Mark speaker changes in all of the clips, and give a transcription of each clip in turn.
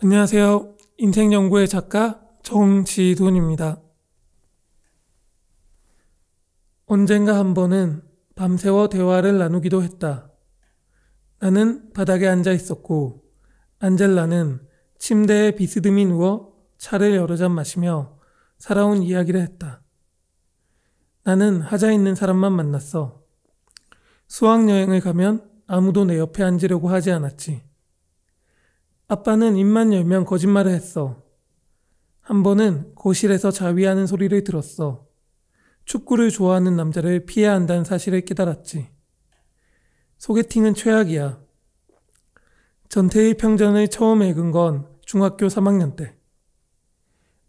Speaker 1: 안녕하세요. 인생연구의 작가 정지돈입니다. 언젠가 한 번은 밤새워 대화를 나누기도 했다. 나는 바닥에 앉아 있었고, 안젤라는 침대에 비스듬히 누워 차를 여러 잔 마시며 살아온 이야기를 했다. 나는 하자 있는 사람만 만났어. 수학여행을 가면 아무도 내 옆에 앉으려고 하지 않았지. 아빠는 입만 열면 거짓말을 했어. 한 번은 거실에서 자위하는 소리를 들었어. 축구를 좋아하는 남자를 피해야 한다는 사실을 깨달았지. 소개팅은 최악이야. 전태의 평전을 처음 읽은 건 중학교 3학년 때.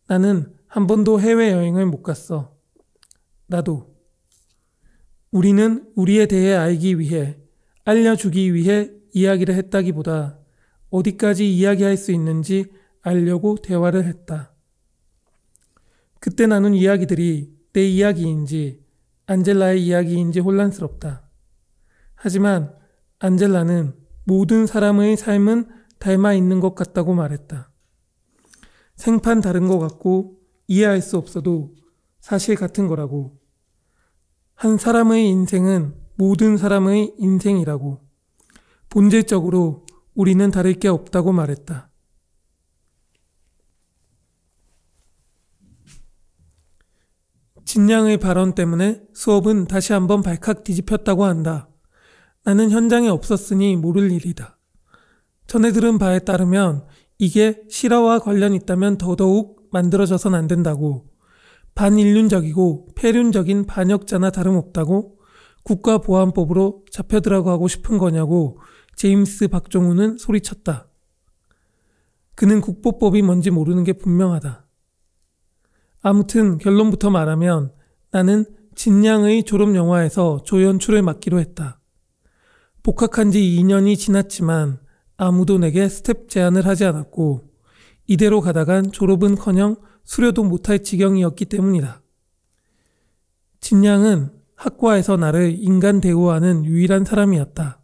Speaker 1: 나는 한 번도 해외여행을 못 갔어. 나도. 우리는 우리에 대해 알기 위해, 알려주기 위해 이야기를 했다기보다 어디까지 이야기할 수 있는지 알려고 대화를 했다. 그때 나눈 이야기들이 내 이야기인지 안젤라의 이야기인지 혼란스럽다. 하지만 안젤라는 모든 사람의 삶은 닮아 있는 것 같다고 말했다. 생판 다른 것 같고 이해할 수 없어도 사실 같은 거라고. 한 사람의 인생은 모든 사람의 인생이라고. 본질적으로 우리는 다를 게 없다고 말했다. 진양의 발언 때문에 수업은 다시 한번 발칵 뒤집혔다고 한다. 나는 현장에 없었으니 모를 일이다. 전에 들은 바에 따르면 이게 실화와 관련 있다면 더더욱 만들어져선 안 된다고 반인륜적이고 폐륜적인 반역자나 다름없다고 국가보안법으로 잡혀들라고 하고 싶은 거냐고 제임스 박종우는 소리쳤다. 그는 국보법이 뭔지 모르는 게 분명하다. 아무튼 결론부터 말하면 나는 진양의 졸업영화에서 조연출을 맡기로 했다. 복학한 지 2년이 지났지만 아무도 내게 스텝 제안을 하지 않았고 이대로 가다간 졸업은커녕 수료도 못할 지경이었기 때문이다. 진양은 학과에서 나를 인간 대우하는 유일한 사람이었다.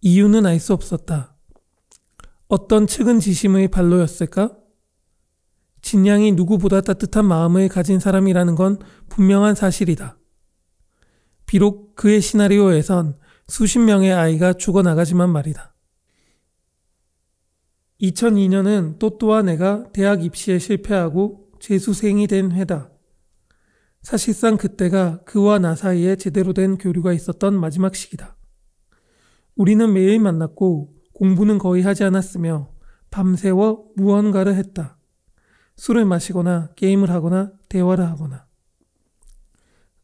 Speaker 1: 이유는 알 수 없었다. 어떤 측은 지심의 발로였을까? 진양이 누구보다 따뜻한 마음을 가진 사람이라는 건 분명한 사실이다. 비록 그의 시나리오에선 수십 명의 아이가 죽어나가지만 말이다. 2002년은 또 또한 내가 대학 입시에 실패하고 재수생이 된 해다. 사실상 그때가 그와 나 사이에 제대로 된 교류가 있었던 마지막 시기다. 우리는 매일 만났고 공부는 거의 하지 않았으며 밤새워 무언가를 했다. 술을 마시거나 게임을 하거나 대화를 하거나.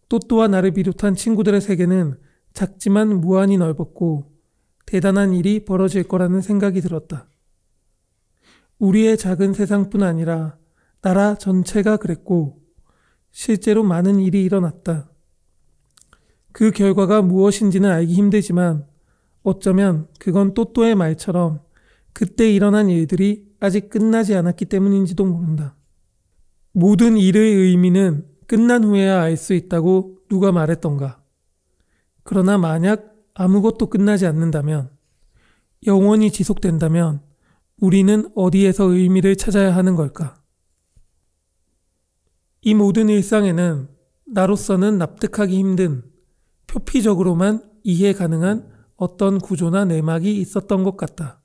Speaker 1: 또또와 나를 비롯한 친구들의 세계는 작지만 무한히 넓었고 대단한 일이 벌어질 거라는 생각이 들었다. 우리의 작은 세상뿐 아니라 나라 전체가 그랬고 실제로 많은 일이 일어났다. 그 결과가 무엇인지는 알기 힘들지만 어쩌면 그건 또또의 말처럼 그때 일어난 일들이 아직 끝나지 않았기 때문인지도 모른다. 모든 일의 의미는 끝난 후에야 알 수 있다고 누가 말했던가. 그러나 만약 아무것도 끝나지 않는다면, 영원히 지속된다면 우리는 어디에서 의미를 찾아야 하는 걸까? 이 모든 일상에는 나로서는 납득하기 힘든 표피적으로만 이해 가능한 어떤 구조나 내막이 있었던 것 같다.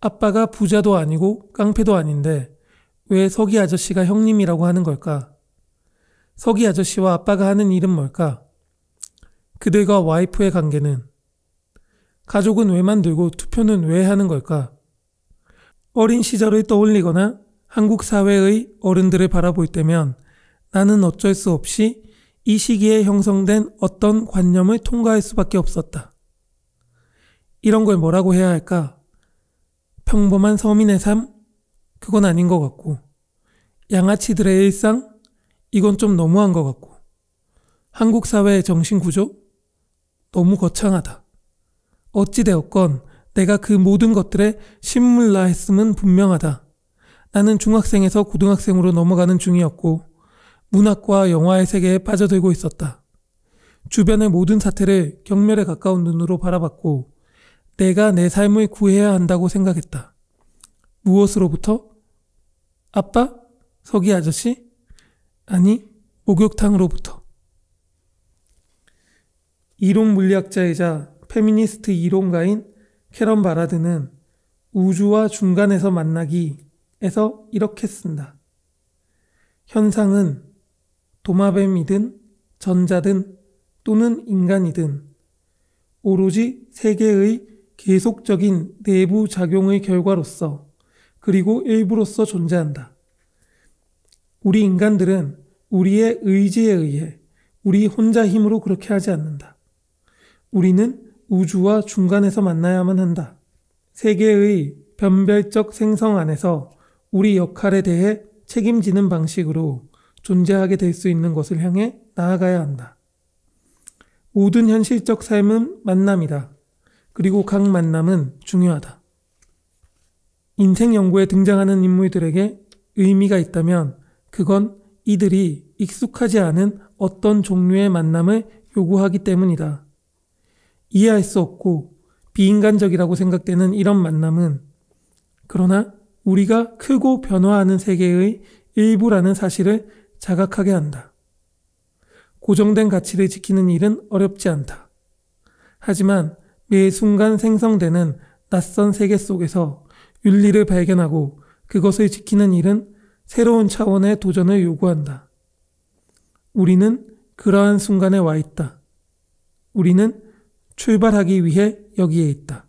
Speaker 1: 아빠가 부자도 아니고 깡패도 아닌데 왜 서기 아저씨가 형님이라고 하는 걸까? 서기 아저씨와 아빠가 하는 일은 뭘까? 그들과 와이프의 관계는? 가족은 왜 만들고 투표는 왜 하는 걸까? 어린 시절을 떠올리거나 한국 사회의 어른들을 바라볼 때면 나는 어쩔 수 없이 이 시기에 형성된 어떤 관념을 통과할 수밖에 없었다. 이런 걸 뭐라고 해야 할까? 평범한 서민의 삶? 그건 아닌 것 같고. 양아치들의 일상? 이건 좀 너무한 것 같고. 한국 사회의 정신구조? 너무 거창하다. 어찌되었건 내가 그 모든 것들에 신물라 했음은 분명하다. 나는 중학생에서 고등학생으로 넘어가는 중이었고 문학과 영화의 세계에 빠져들고 있었다. 주변의 모든 사태를 경멸에 가까운 눈으로 바라봤고 내가 내 삶을 구해야 한다고 생각했다. 무엇으로부터? 아빠? 서기 아저씨? 아니, 목욕탕으로부터. 이론 물리학자이자 페미니스트 이론가인 캐런 바라드는 우주와 중간에서 만나기 에서 이렇게 쓴다. 현상은 도마뱀이든 전자든 또는 인간이든 오로지 세계의 계속적인 내부 작용의 결과로서 그리고 일부로서 존재한다. 우리 인간들은 우리의 의지에 의해 우리 혼자 힘으로 그렇게 하지 않는다. 우리는 우주와 중간에서 만나야만 한다. 세계의 변별적 생성 안에서 우리 역할에 대해 책임지는 방식으로 존재하게 될 수 있는 것을 향해 나아가야 한다. 모든 현실적 삶은 만남이다. 그리고 각 만남은 중요하다. 인생 연구에 등장하는 인물들에게 의미가 있다면 그건 이들이 익숙하지 않은 어떤 종류의 만남을 요구하기 때문이다. 이해할 수 없고 비인간적이라고 생각되는 이런 만남은 그러나 우리가 크고 변화하는 세계의 일부라는 사실을 자각하게 한다. 고정된 가치를 지키는 일은 어렵지 않다. 하지만 매 순간 생성되는 낯선 세계 속에서 윤리를 발견하고 그것을 지키는 일은 새로운 차원의 도전을 요구한다. 우리는 그러한 순간에 와 있다. 우리는 출발하기 위해 여기에 있다.